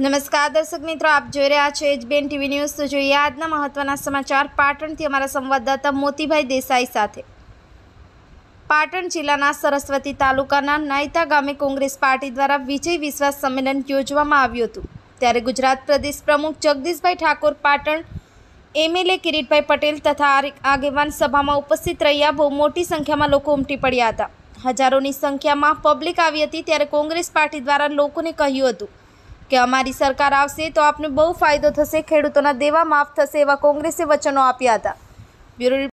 નમસ્કાર દર્શક મિત્રો આપ જોઈ રહ્યા છો બેન ટીવી ન્યૂઝ તો જોઈએ આજના મહત્વના સમાચાર પાટણથી અમારા સંવાદદાતા મોતીભાઈ દેસાઈ સાથે પાટણ જિલ્લાના સરસ્વતી તાલુકાના નાયતા ગામે કોંગ્રેસ પાર્ટી દ્વારા વિજય વિશ્વાસ સંમેલન યોજવામાં આવ્યું હતું ત્યારે ગુજરાત પ્રદેશ પ્રમુખ જગદીશભાઈ ઠાકોર પાટણ એમએલએ કિરીટભાઈ પટેલ તથા આગેવાન સભામાં ઉપસ્થિત રહ્યા બહુ મોટી સંખ્યામાં લોકો ઉમટી પડ્યા હતા હજારોની સંખ્યામાં પબ્લિક આવી હતી ત્યારે કોંગ્રેસ પાર્ટી દ્વારા લોકોને કહ્યું હતું કે અમારી સરકાર આવશે તો આપને બહુ ફાયદો થશે ખેડૂતોના દેવા માફ થશે એવા કોંગ્રેસે વચનો આપ્યા હતા બ્યુરો